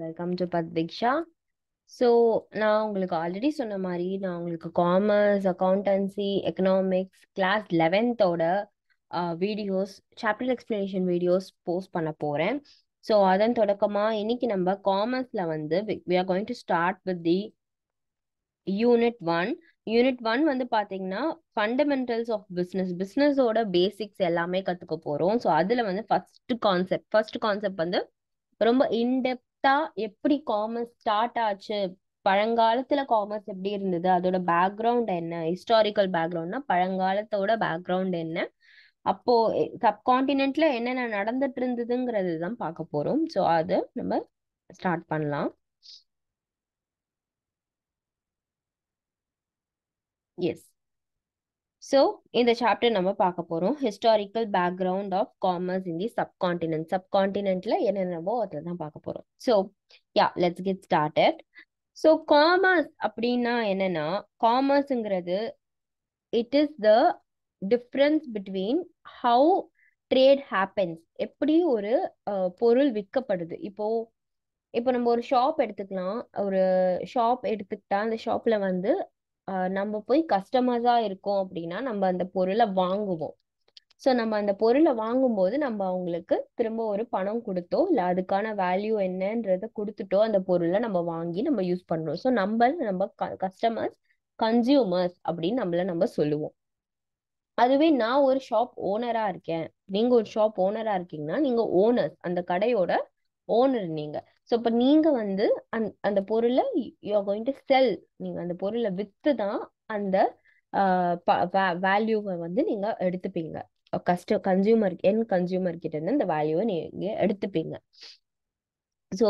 Welcome to பத் தீக்ஷா so நான் உங்களுக்கு ஆல்ரெடி சொன்ன மாதிரி நான் உங்களுக்கு காமர்ஸ் அக்கௌண்டன்சி எக்கனாமிக்ஸ் கிளாஸ் லெவன்த்தோட videos chapter explanation videos post பண்ண போகிறேன் ஸோ அதன் தொடக்கமாக இன்னைக்கு நம்ம காமர்ஸில் வந்து we are going to start with the unit one unit one வந்து பார்த்தீங்கன்னா ஃபண்டமெண்டல்ஸ் ஆஃப் பிஸ்னஸ் பிஸ்னஸோட பேசிக்ஸ் எல்லாமே கற்றுக்க போகிறோம் ஸோ அதில் வந்து ஃபர்ஸ்ட் கான்செப்ட் ஃபர்ஸ்ட் கான்செப்ட் வந்து ரொம்ப இன்டெப்த்தாக எப்படி காமர்ஸ் ஸ்டார்ட் ஆச்சு பழங்காலத்தில் காமர்ஸ் எப்படி இருந்தது அதோட பேக்ரவுண்ட் என்ன ஹிஸ்டாரிக்கல் பேக்ரவுண்ட்னா பழங்காலத்தோட பேக்ரவுண்ட் என்ன அப்போ சப்கான்டினென்ட்ல என்னென்ன நடந்துட்டு இருந்ததுங்கிறது தான் பார்க்க போகிறோம் ஸோ அதை நம்ம ஸ்டார்ட் பண்ணலாம் எஸ் ஸோ இந்த சாப்டர் நம்ம பார்க்க போகிறோம் historical background of commerce in the subcontinent சப்காண்டினென்ட்ல என்னென்னவோ அதில் தான் பார்க்க போகிறோம் so yeah let's get started so commerce அப்படின்னா என்னன்னா காமர்ஸுங்கிறது it is the difference between how trade happens எப்படி ஒரு பொருள் விற்கப்படுது இப்போ இப்போ நம்ம ஒரு ஷாப் எடுத்துக்கலாம் ஒரு ஷாப் எடுத்துக்கிட்டா அந்த ஷாப்ல வந்து நம்ம போய் கஸ்டமர்ஸா இருக்கோம் அப்படின்னா நம்ம அந்த பொருளை வாங்குவோம் ஸோ நம்ம அந்த பொருளை வாங்கும்போது நம்ம அவங்களுக்கு திரும்ப ஒரு பணம் கொடுத்தோ இல்லை அதுக்கான வேல்யூ என்னன்றத கொடுத்துட்டோ அந்த பொருளை நம்ம வாங்கி நம்ம யூஸ் பண்ணுறோம் ஸோ நம்ம நம்ம கஸ்டமர்ஸ் கன்சியூமர்ஸ் அப்படின்னு நம்மள நம்ம சொல்லுவோம் அதுவே நான் ஒரு ஷாப் ஓனரா இருக்கேன் நீங்க ஒரு ஷாப் ஓனரா இருக்கீங்கன்னா நீங்க ஓனர்ஸ் அந்த கடையோட ஓனர் நீங்க ஸோ இப்போ நீங்கள் வந்து அந் அந்த பொருளை யூஆர் கோயிங் டு செல் நீங்கள் அந்த பொருளை விற்று தான் அந்த வேல்யூவை வந்து நீங்கள் எடுத்துப்பீங்க கஸ்ட கன்சியூமர் என் கன்சியூமர் கிட்ட இருந்து அந்த வேல்யூவை நீங்கள் எடுத்துப்பீங்க ஸோ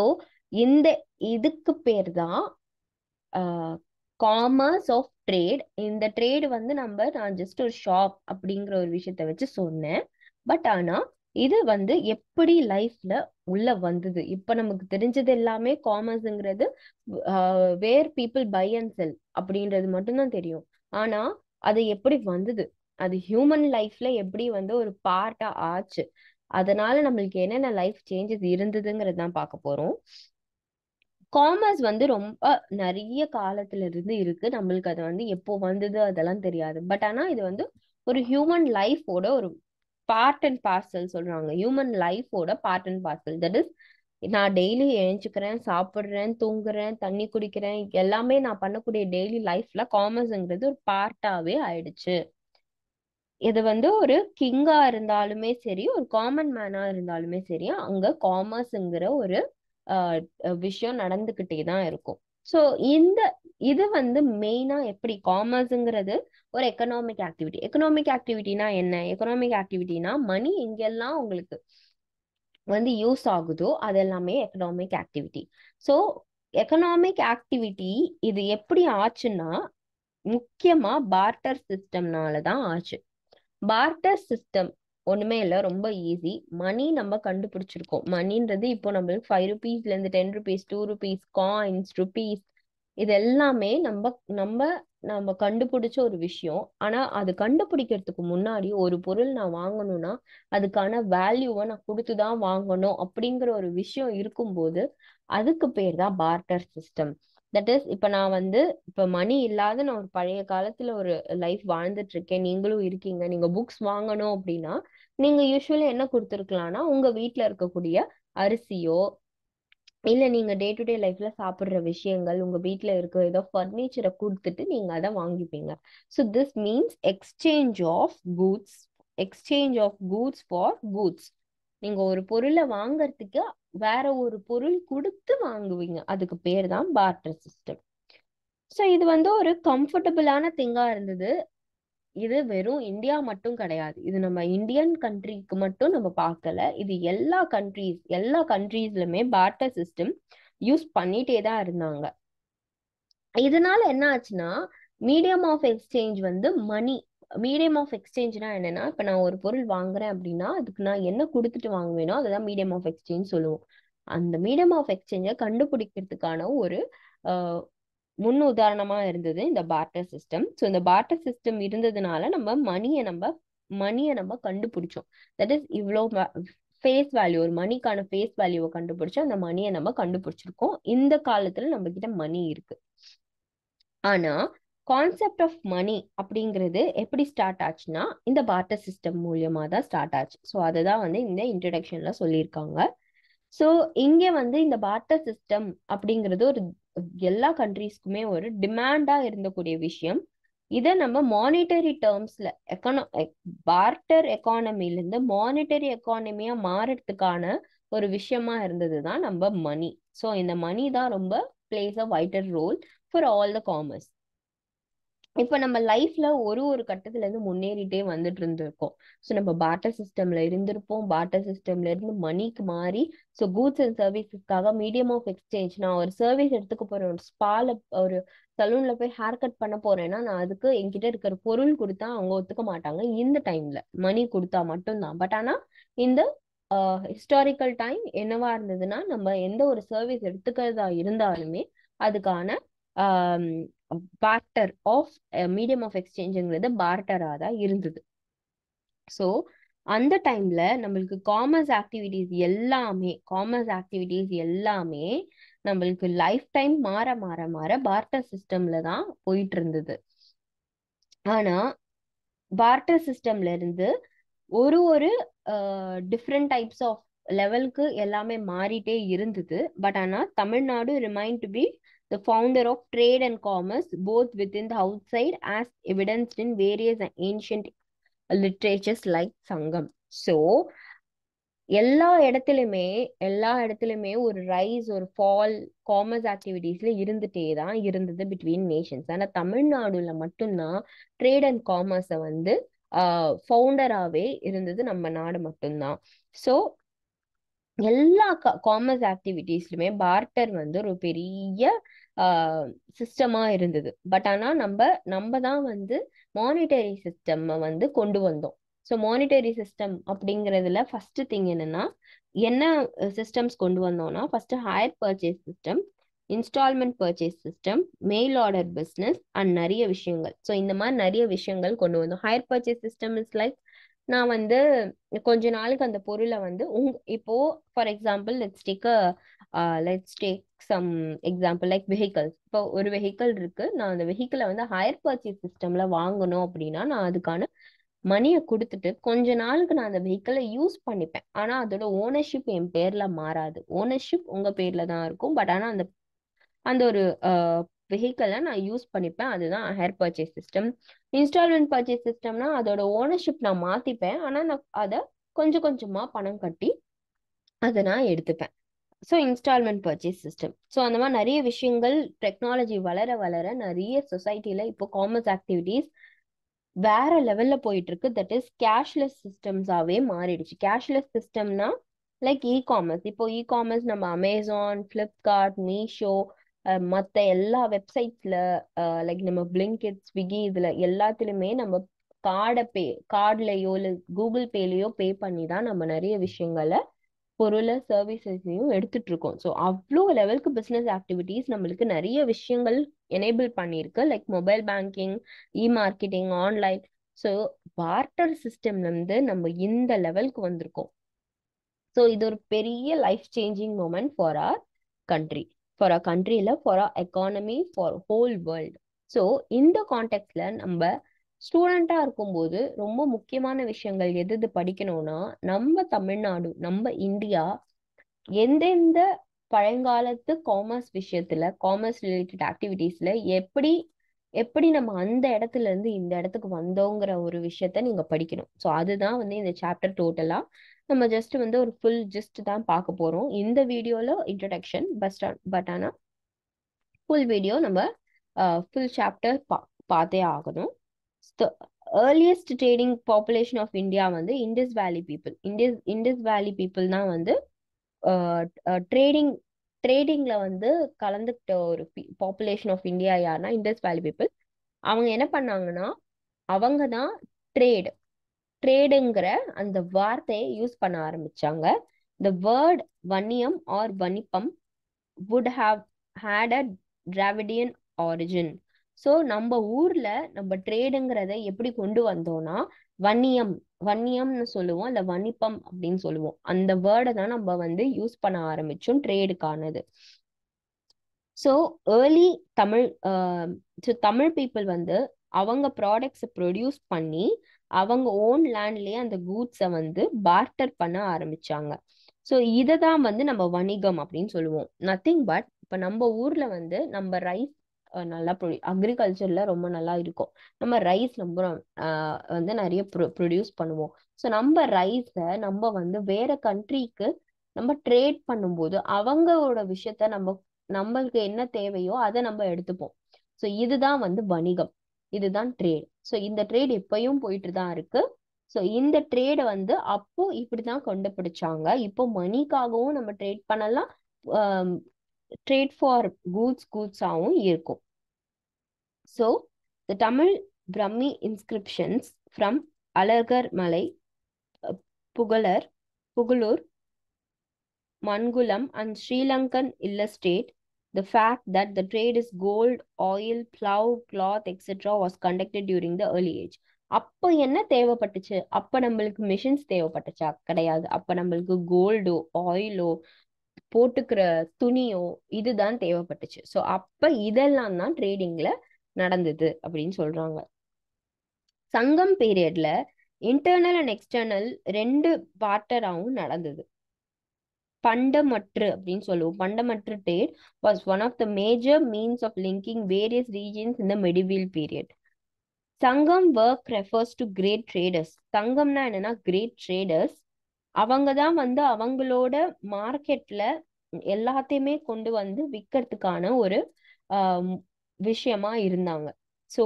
இந்த இதுக்கு பேர் தான் காமர்ஸ் ஆஃப் ட்ரேட் இந்த ட்ரேடு வந்து நம்ம நான் ஜஸ்ட் ஒரு ஷாப் அப்படிங்கிற ஒரு விஷயத்த வச்சு சொன்னேன் பட் ஆனால் இது வந்து எப்படி லைஃப்ல உள்ள வந்தது இப்ப நமக்கு தெரிஞ்சது எல்லாமே காமர்ஸ்ங்கிறது where people buy and sell அப்படின்றது மட்டும்தான் தெரியும் ஆனா அது எப்படி வந்தது அது ஹியூமன் லைஃப்ல எப்படி வந்து ஒரு பார்ட்டா ஆச்சு அதனால நம்மளுக்கு என்னென்ன லைஃப் சேஞ்சஸ் இருந்ததுங்கிறது தான் பார்க்க போறோம் காமர்ஸ் வந்து ரொம்ப நிறைய காலத்துல இருந்து இருக்கு நம்மளுக்கு அது வந்து எப்போ வந்தது அதெல்லாம் தெரியாது பட் ஆனா இது வந்து ஒரு ஹியூமன் லைஃபோட ஒரு பார்ட் அண்ட் பார்சல் சொல்றாங்க ஹியூமன் லைஃபோட part and parcel that is நான் டெய்லி எழுஞ்சிக்கிறேன் சாப்பிட்றேன் தூங்குறேன் தண்ணி குடிக்கிறேன் எல்லாமே நான் பண்ணக்கூடிய டெய்லி லைஃப்ல காமர்ஸ்ங்கிறது ஒரு பார்ட்டாவே ஆயிடுச்சு இது வந்து ஒரு கிங்கா இருந்தாலுமே சரி ஒரு காமன் மேனா இருந்தாலுமே சரி அங்க காமர்ஸ்ங்கிற ஒரு விஷயம் நடந்துகிட்டே தான் இருக்கும் ஸோ இந்த இது வந்து மெயினா எப்படி காமர்ஸுங்கிறது ஒரு எக்கனாமிக் ஆக்டிவிட்டி எக்கனாமிக் ஆக்டிவிட்டினா என்ன எக்கனாமிக் ஆக்டிவிட்டினா மணி எங்கெல்லாம் உங்களுக்கு வந்து யூஸ் ஆகுதோ அது எல்லாமே economic activity so economic activity இது எப்படி ஆச்சுன்னா முக்கியமா பார்ட்டர் சிஸ்டம்னால தான் ஆச்சு பார்ட்டர் சிஸ்டம் ஒண்ணுமே இல்லை ரொம்ப ஈஸி மணி நம்ம கண்டுபிடிச்சிருக்கோம் மணின்றது இப்போ நம்மளுக்கு ஃபைவ் ருபீஸ்ல இருந்து ten rupees two rupees coins rupees இது எல்லாமே நம்ம நம்ம நம்ம கண்டுபிடிச்ச ஒரு விஷயம் ஆனா அது கண்டுபிடிக்கிறதுக்கு முன்னாடி ஒரு பொருள் நான் வாங்கணும்னா அதுக்கான வேல்யூவை நான் கொடுத்துதான் வாங்கணும் அப்படிங்கிற ஒரு விஷயம் இருக்கும்போது அதுக்கு பேர் தான் பார்ட்டர் சிஸ்டம் தட் இஸ் இப்ப நான் வந்து இப்ப மணி இல்லாத நான் ஒரு பழைய காலத்துல ஒரு லைஃப் வாழ்ந்துட்டு இருக்கேன் நீங்களும் இருக்கீங்க நீங்க புக்ஸ் வாங்கணும் அப்படின்னா நீங்க யூஸ்வலி என்ன கொடுத்துருக்கலாம்னா உங்க வீட்டுல இருக்கக்கூடிய அரிசியோ இல்ல நீங்க டே டு டே லைஃப்ல சாப்பிடுற விஷயங்கள் உங்க வீட்டுல இருக்க ஏதோ ஃபர்னிச்சரை கொடுத்துட்டு நீங்க அதை வாங்கிப்பீங்க so this means exchange of goods exchange of goods for goods நீங்க ஒரு பொருளை வாங்கறதுக்கு வேற ஒரு பொருள் கொடுத்து வாங்குவீங்க அதுக்கு பேர் தான் பார்ட்டர் சிஸ்டம் ஸோ இது வந்து ஒரு கம்ஃபர்டபுளான திங்கா இருந்தது இது வெறும் இந்தியா மட்டும் கிடையாது இது நம்ம இந்தியன் கண்ட்ரிக்கு மட்டும் நம்ம பார்க்கல இது எல்லா கண்ட்ரிஸ் எல்லா கண்ட்ரீஸ்லுமே பார்ட்டர் சிஸ்டம் யூஸ் பண்ணிட்டே தான் இருந்தாங்க இதனால என்ன ஆச்சுன்னா மீடியம் ஆஃப் எக்ஸ்சேஞ்ச் வந்து மணி மீடியம் ஆஃப் எக்ஸ்சேஞ்ச்னா என்னன்னா இப்போ நான் ஒரு பொருள் வாங்குறேன் அப்படின்னா அதுக்கு நான் என்ன கொடுத்துட்டு வாங்குவேனோ அதுதான் மீடியம் ஆஃப் எக்ஸ்சேஞ்ச் சொல்லுவோம் அந்த மீடியம் ஆஃப் எக்ஸ்சேஞ்சை கண்டுபிடிக்கிறதுக்கான ஒரு முன் உதாரணமா இருந்தது இந்த பார்ட்டர் சிஸ்டம் ஸோ இந்த பார்ட்டர் சிஸ்டம் இருந்ததுனால நம்ம மணியை நம்ம மணியை நம்ம கண்டுபிடிச்சோம் தட் இஸ் இவ்வளோ ஃபேஸ் வேல்யூ ஒரு மணிக்கான ஃபேஸ் வேல்யூவை கண்டுபிடிச்சோம் அந்த மணியை நம்ம கண்டுபிடிச்சிருக்கோம் இந்த காலத்துல நம்ம கிட்ட மணி இருக்கு ஆனா கான்செப்ட் ஆஃப் மணி அப்படிங்கிறது எப்படி ஸ்டார்ட் ஆச்சுன்னா இந்த பார்ட்டர் சிஸ்டம் மூலியமா தான் ஸ்டார்ட் ஆச்சு ஸோ அதை தான் வந்து இந்த இன்ட்ரடக்ஷன்ல சொல்லியிருக்காங்க சோ இங்க வந்து இந்த பார்ட்டர் சிஸ்டம் அப்படிங்கிறது ஒரு எல்லா கண்ட்ரிஸ்க்குமே ஒரு டிமாண்டா இருந்தக்கூடிய விஷயம் இதை நம்ம மானிட்டரி டேர்ம்ஸ்ல எக்கனா பார்ட்டர் இருந்து மானிட்டரி எக்கானமியா மாறுறதுக்கான ஒரு விஷயமா இருந்ததுதான் நம்ம மணி சோ இந்த மணி தான் ரொம்ப plays a wider role for all the commerce இப்ப நம்ம லைஃப்ல ஒரு ஒரு கட்டத்துல இருந்து முன்னேறிட்டே வந்துட்டு இருந்திருக்கோம் ஸோ நம்ம பாட்டர் சிஸ்டம்ல இருந்திருப்போம் பாட்டர் சிஸ்டம்ல இருந்து மணிக்கு மாறி ஸோ கூட்ஸ் அண்ட் சர்வீசஸ்க்காக மீடியம் ஆஃப் எக்ஸ்சேஞ்ச் நான் ஒரு சர்வீஸ் எடுத்துக்க போறேன் ஒரு ஸ்பால ஒரு சலூன்ல போய் ஹேர் கட் பண்ண போறேன்னா நான் அதுக்கு என்கிட்ட இருக்கிற பொருள் கொடுத்தா அவங்க ஒத்துக்க மாட்டாங்க இந்த டைம்ல மணி கொடுத்தா மட்டும்தான் பட் ஆனா இந்த ஹிஸ்டாரிக்கல் டைம் என்னவா இருந்ததுன்னா நம்ம எந்த ஒரு சர்வீஸ் எடுத்துக்கிறதா இருந்தாலுமே அதுக்கான பார்ட்டர் ஆஃப் மீடியம் ஆஃப் எக்ஸ்சேஞ்சுங்கிறது பார்ட்டராக தான் இருந்தது ஸோ அந்த டைம்ல நம்மளுக்கு காமர்ஸ் ஆக்டிவிட்டிஸ் எல்லாமே காமர்ஸ் ஆக்டிவிட்டிஸ் எல்லாமே நம்மளுக்கு லைஃப் டைம் மாற மாற மாற பார்ட்டர் சிஸ்டம்ல தான் போயிட்டு இருந்தது ஆனா பார்ட்டர் சிஸ்டம்ல இருந்து ஒரு ஒரு டிஃப்ரெண்ட் டைப்ஸ் ஆஃப் லெவலுக்கு எல்லாமே மாறிட்டே இருந்தது பட் ஆனா Tamil Nadu remind to be the founder of trade and commerce, both within the outside as evidenced in various ancient literatures like Sangam. So, எல்லா இடத்துலையுமே எல்லா இடத்துலையுமே ஒரு ரைஸ் ஒரு ஃபால் காமர்ஸ் ஆக்டிவிட்டீஸ்ல இருந்துட்டே தான் இருந்தது பிட்வீன் நேஷன்ஸ் ஆனா தமிழ்நாடுல மட்டும்தான் ட்ரேட் அண்ட் காமர்ஸை வந்து ஃபவுண்டராகவே இருந்தது நம்ம நாடு மட்டும்தான் ஸோ எல்லா காமர்ஸ் ஆக்டிவிட்டிஸ்லயுமே பார்ட்டர் வந்து ஒரு பெரிய சிஸ்டமா இருந்தது பட் ஆனா நம்ம நம்ம தான் வந்து மானிட்டரி சிஸ்டம் வந்து கொண்டு வந்தோம் ஸோ மானிட்டரி சிஸ்டம் அப்படிங்கிறதுல ஃபர்ஸ்ட் திங் என்னன்னா என்ன சிஸ்டம்ஸ் கொண்டு வந்தோம்னா first hire purchase system instalment purchase system mail order business and நிறைய விஷயங்கள் ஸோ இந்த மாதிரி நிறைய விஷயங்கள் கொண்டு வந்தோம் hire purchase system is like நான் வந்து கொஞ்ச நாளுக்கு அந்த பொருளை வந்து உங் இப்போ for example let's take let's take some example like vehicles இப்போ ஒரு வெஹிக்கிள் இருக்கு நான் அந்த வெஹிக்கிளை வந்து ஹையர் பர்ச்சேஸ் சிஸ்டம்ல வாங்கணும் அப்படின்னா நான் அதுக்கான மணியை கொடுத்துட்டு கொஞ்ச நாளுக்கு நான் அந்த வெஹிக்கிளை யூஸ் பண்ணிப்பேன் ஆனா அதோட ஓனர்ஷிப் என் பேர்ல மாறாது ஓனர்ஷிப் உங்க பேர்ல தான் இருக்கும் பட் ஆனா அந்த அந்த ஒரு uh, வெஹிக்கிளை நான் யூஸ் பண்ணிப்பேன் அதுதான் hire purchase system instalment purchase சிஸ்டம்னா அதோட ஓனர்ஷிப் நான் மாற்றிப்பேன் ஆனால் நான் அதை கொஞ்சம் கொஞ்சமாக பணம் கட்டி அதை நான் எடுத்துப்பேன் so instalment purchase system so அந்த மாதிரி நிறைய விஷயங்கள் டெக்னாலஜி வளர வளர நிறைய சொசைட்டியில் இப்போ காமர்ஸ் ஆக்டிவிட்டீஸ் வேற லெவல்ல போயிட்டு இருக்கு தட் இஸ் கேஷ்லெஸ் சிஸ்டம்ஸாவே மாறிடுச்சு கேஷ்லெஸ் சிஸ்டம்னா லைக் இ காமர்ஸ் இப்போ இ காமர்ஸ் நம்ம அமேசான் ஃப்ளிப்கார்ட் மீஷோ மத்த எல்லா வெப்சைட்ஸ்ல லைக் நம்ம பிளிங்கிட் ஸ்விக்கி இதுல எல்லாத்துலயுமே நம்ம கார்டை பே கார்ட்லயோ இல்லை கூகுள் பேலயோ பே பண்ணி தான் நம்ம நிறைய விஷயங்களை பொருளை சர்வீசஸையும் எடுத்துட்டு இருக்கோம் ஸோ அவ்வளோ லெவலுக்கு பிஸ்னஸ் ஆக்டிவிட்டீஸ் நம்மளுக்கு நிறைய விஷயங்கள் எனேபிள் பண்ணியிருக்கு like mobile banking e marketing online so barter இருந்து நம்ம இந்த லெவலுக்கு வந்திருக்கோம் ஸோ இது ஒரு பெரிய life changing moment for our country for a கண்ட்ரியில் for a economy for whole world so இந்த கான்டெக்ட்ல நம்ம ஸ்டூடெண்ட்டாக இருக்கும்போது ரொம்ப முக்கியமான விஷயங்கள் எது எது படிக்கணும்னா நம்ம தமிழ்நாடு நம்ம இந்தியா எந்தெந்த பழங்காலத்து காமர்ஸ் விஷயத்துல காமர்ஸ் ரிலேட்டட் ஆக்டிவிட்டீஸ்ல எப்படி எப்படி நம்ம அந்த இடத்துல இருந்து இந்த இடத்துக்கு வந்தோங்கிற ஒரு விஷயத்த நீங்க படிக்கணும் ஸோ அதுதான் வந்து இந்த சாப்டர் டோட்டலா நம்ம ஜஸ்ட் வந்து ஒரு ஃபுல் ஜிஸ்ட் தான் பார்க்க போகிறோம் இந்த வீடியோவில் இன்ட்ரடக்ஷன் பஸ்ட் பட் ஆனால் ஃபுல் வீடியோ நம்ம ஃபுல் சாப்டர் பா பார்த்தே ஆகணும் earliest trading population of India வந்து Indus valley people Indus Indus valley people தான் வந்து ட்ரேடிங் ட்ரேடிங்கில் வந்து கலந்துக்கிட்ட ஒரு பாப்புலேஷன் ஆஃப் இந்தியா யாருன்னா இண்டஸ் வேலி பீப்புள் அவங்க என்ன பண்ணாங்கன்னா அவங்க தான் ட்ரேடு ட்ரேடுங்கிற அந்த வார்த்தையை யூஸ் பண்ண ஆரம்பிச்சாங்க த வேர்ட் வன்னியம் ஆர் வணிப்பம் would have had a Dravidian origin so நம்ம ஊர்ல நம்ம ட்ரேடுங்கிறத எப்படி கொண்டு வந்தோம்னா வன்னியம் வன்னியம்னு சொல்லுவோம் இல்லை வணிப்பம் அப்படின்னு சொல்லுவோம் அந்த வேர்டை தான் நம்ம வந்து யூஸ் பண்ண ஆரம்பிச்சோம் ட்ரேடுக்கானது so early Tamil so Tamil people வந்து அவங்க ப்ராடக்ட்ஸை ப்ரொடியூஸ் பண்ணி அவங்க ஓன் லேண்ட்லயே அந்த கூட்ஸை வந்து பார்ட்டர் பண்ண ஆரம்பிச்சாங்க ஸோ இதை தான் வந்து நம்ம வணிகம் அப்படின்னு சொல்லுவோம் நத்திங் பட் இப்போ நம்ம ஊர்ல வந்து நம்ம ரைஸ் நல்லா ப்ரொ அக்ரிகல்ச்சர்ல ரொம்ப நல்லா இருக்கும் நம்ம ரைஸ் ரொம்ப வந்து நிறைய ப்ரொடியூஸ் பண்ணுவோம் ஸோ நம்ம ரைஸை நம்ம வந்து வேற கண்ட்ரிக்கு நம்ம ட்ரேட் பண்ணும்போது அவங்களோட விஷயத்த நம்ம நம்மளுக்கு என்ன தேவையோ அதை நம்ம எடுத்துப்போம் ஸோ இதுதான் வந்து வணிகம் இதுதான் ட்ரேட் ஸோ இந்த ட்ரேட் இப்பயும் போயிட்டு தான் இருக்கு ஸோ இந்த ட்ரேடை வந்து அப்போ இப்படிதான் பிடிச்சாங்க இப்போ மணிக்காகவும் நம்ம ட்ரேட் பண்ணலாம் ட்ரேட் ஃபார் கூட்ஸ் கூட்ஸாகவும் இருக்கும் so the Tamil Brahmi inscriptions from Alagar Malai புகழர் Pugalur Mankulam and Sri Lankan illustrate the fact that the trade is gold, oil, plow, cloth, etc. was conducted during the early age. அப்போ என்ன தேவைப்பட்டுச்சு அப்போ நம்மளுக்கு மிஷின்ஸ் தேவைப்பட்டுச்சா கிடையாது அப்போ நம்மளுக்கு கோல்டோ ஆயிலோ போட்டுக்கிற துணியோ இதுதான் தேவைப்பட்டுச்சு ஸோ அப்போ இதெல்லாம் தான் ட்ரேடிங்கில் நடந்தது அப்படின்னு சொல்கிறாங்க சங்கம் பீரியட்ல இன்டர்னல் அண்ட் எக்ஸ்டர்னல் ரெண்டு பார்ட்டராகவும் நடந்தது பண்டமற்று அப்படின்னு சொல்லுவோம் பண்டமற்று trade was one of the major means of linking various regions இந்த medieval period Sangam work refers to great traders சங்கம்னா என்னன்னா கிரேட் ட்ரேடர்ஸ் அவங்க தான் வந்து அவங்களோட மார்க்கெட்ல எல்லாத்தையுமே கொண்டு வந்து விற்கிறதுக்கான ஒரு விஷயமா இருந்தாங்க ஸோ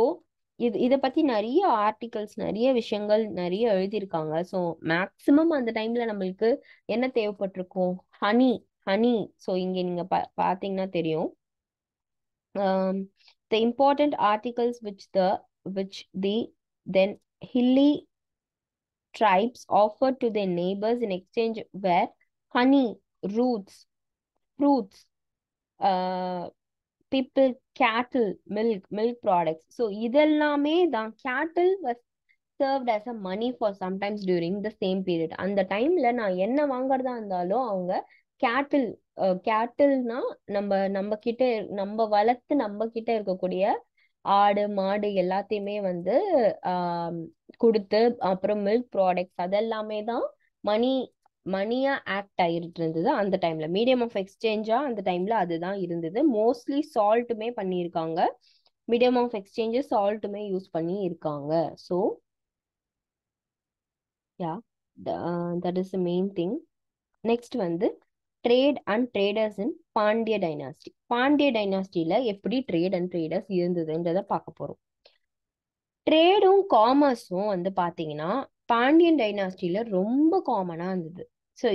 இது இதை பற்றி நிறைய ஆர்டிகல்ஸ் நிறைய விஷயங்கள் நிறைய எழுதியிருக்காங்க ஸோ மேக்சிமம் அந்த டைம்ல நம்மளுக்கு என்ன தேவைப்பட்டிருக்கும் ஹனி ஹனி ஸோ இங்கே நீங்கள் பா பார்த்தீங்கன்னா தெரியும் the important articles which the which the then hilly tribes offer to the neighbours in exchange were honey roots fruits people cattle milk milk products so இதெல்லாமே தான் cattle was served as a money for sometimes during the same period அந்த டைம்ல நான் என்ன வாங்குறதா இருந்தாலும் அவங்க கேட்டில் கேட்டில்னா நம்ம நம்ம கிட்ட நம்ம வளர்த்து நம்ம கிட்ட இருக்கக்கூடிய ஆடு மாடு எல்லாத்தையுமே வந்து கொடுத்து அப்புறம் மில்க் ப்ராடக்ட்ஸ் அதெல்லாமே தான் மணி மணியா ஆக்ட் ஆயிட்டு இருந்தது அந்த டைம்ல மீடியம் ஆஃப் எக்ஸ்சேஞ்சா அந்த டைம்ல அதுதான் இருந்தது மோஸ்ட்லி சால்ட்டுமே பண்ணியிருக்காங்க மீடியம் ஆஃப் எக்ஸ்சேஞ்சு சால்ட்டுமே யூஸ் பண்ணி இருக்காங்க so yeah that is main thing next வந்து trade and traders in Pandya dynasty Pandya டைனாஸ்டியில் எப்படி ட்ரேட் அண்ட் ட்ரேடர்ஸ் இருந்ததுன்றதை பார்க்க போகிறோம் ட்ரேடும் காமர்ஸும் வந்து பார்த்தீங்கன்னா பாண்டியன் டைனாஸ்டியில் ரொம்ப காமனாக இருந்தது ஸோ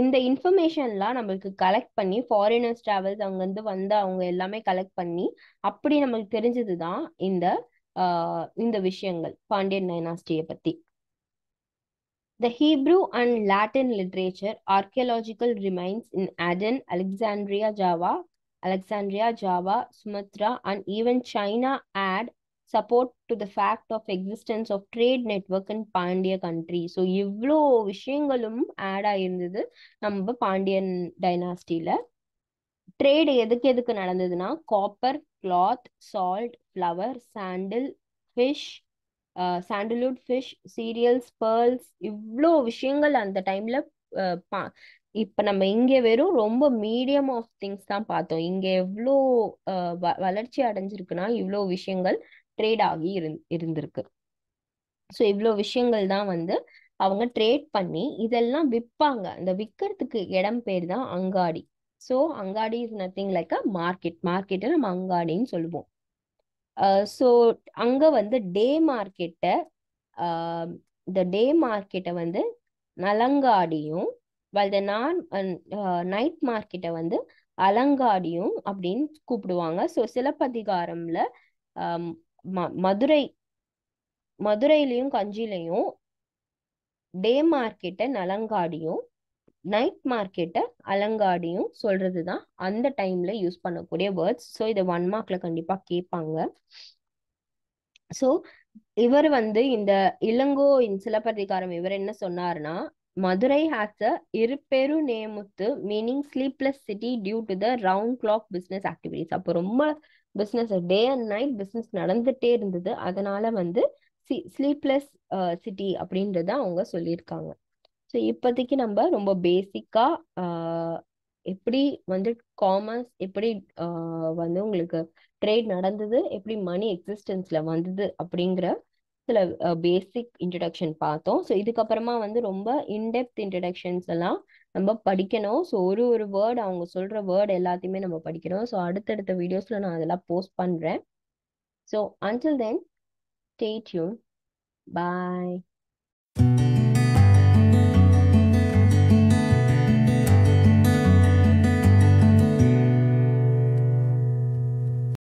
இந்த இன்ஃபர்மேஷன்லாம் நம்மளுக்கு கலெக்ட் பண்ணி ஃபாரினர்ஸ் ட்ராவல்ஸ் அங்கேருந்து வந்து அவங்க எல்லாமே கலெக்ட் பண்ணி அப்படி நம்மளுக்கு தெரிஞ்சது தான் இந்த இந்த விஷயங்கள் பாண்டியன் டைனாஸ்டியை பற்றி the Hebrew and Latin literature archaeological remains in Aden Alexandria Java Alexandria Java Sumatra and even China add support to the fact of existence of trade network in Pandya country so இவ்வளோ விஷயங்களும் ஆட் ஆயிருந்தது நம்ம Pandian டைனாஸ்டியில் trade எதுக்கு எதுக்கு நடந்ததுன்னா copper cloth salt flour sandal fish sandalwood fish cereals pearls இவ்வளோ விஷயங்கள் அந்த டைமில் இப்போ நம்ம இங்கே வெறும் ரொம்ப மீடியம் ஆஃப் திங்ஸ் தான் பார்த்தோம் இங்கே எவ்வளோ வளர்ச்சி அடைஞ்சிருக்குன்னா இவ்வளோ விஷயங்கள் ட்ரேட் ஆகி இருந்திருக்கு ஸோ இவ்வளோ விஷயங்கள் தான் வந்து அவங்க ட்ரேட் பண்ணி இதெல்லாம் விற்பாங்க அந்த விற்கிறதுக்கு இடம் பேர் தான் அங்காடி so angadi is nothing like a market மார்க்கெட்டை நம்ம அங்காடின்னு சொல்லுவோம் ஸோ அங்கே வந்து டே மார்க்கெட்டை இந்த டே மார்க்கெட்டை வந்து நலங்காடியும் வல் த நான் நைட் மார்க்கெட்டை வந்து அலங்காடியும் அப்படின்னு கூப்பிடுவாங்க ஸோ சிலப்பதிகாரம்ல ம மதுரை மதுரையிலையும் கஞ்சிலையும் டே மார்க்கெட்டை நலங்காடியும் நைட் மார்க்கெட்டை அலங்காடியும் சொல்றது தான் அந்த டைம்ல யூஸ் பண்ணக்கூடிய வேர்ட்ஸ் ஸோ இதை ஒன் மார்க்ல கண்டிப்பா கேட்பாங்க ஸோ இவர் வந்து இந்த இளங்கோ இன் சிலப்பதிகாரம் இவர் என்ன சொன்னாருன்னா மதுரை ஹாஸ் அ இருபெரு நேமுத்து meaning sleepless city due to the round clock business activities அப்போ ரொம்ப business day and night business நடந்துட்டே இருந்தது அதனால வந்து சி ஸ்லீப்லெஸ் சிட்டி uh, அப்படின்றத அவங்க சொல்லியிருக்காங்க ஸோ இப்போதைக்கு நம்ம ரொம்ப பேசிக்காக uh, எப்படி வந்து காமர்ஸ் எப்படி uh, வந்து உங்களுக்கு ட்ரேட் நடந்தது எப்படி மணி எக்ஸிஸ்டன்ஸில் வந்தது அப்படிங்கிற சில பேசிக் இன்ட்ரடக்ஷன் பார்த்தோம் ஸோ இதுக்கப்புறமா வந்து ரொம்ப இன்டெப்த் இன்ட்ரடக்ஷன்ஸ் எல்லாம் நம்ம படிக்கணும் ஸோ ஒரு ஒரு வேர்டு அவங்க சொல்கிற வேர்டு எல்லாத்தையுமே நம்ம படிக்கணும் ஸோ அடுத்தடுத்த வீடியோஸில் நான் அதெல்லாம் போஸ்ட் பண்ணுறேன் so until then stay tuned பாய்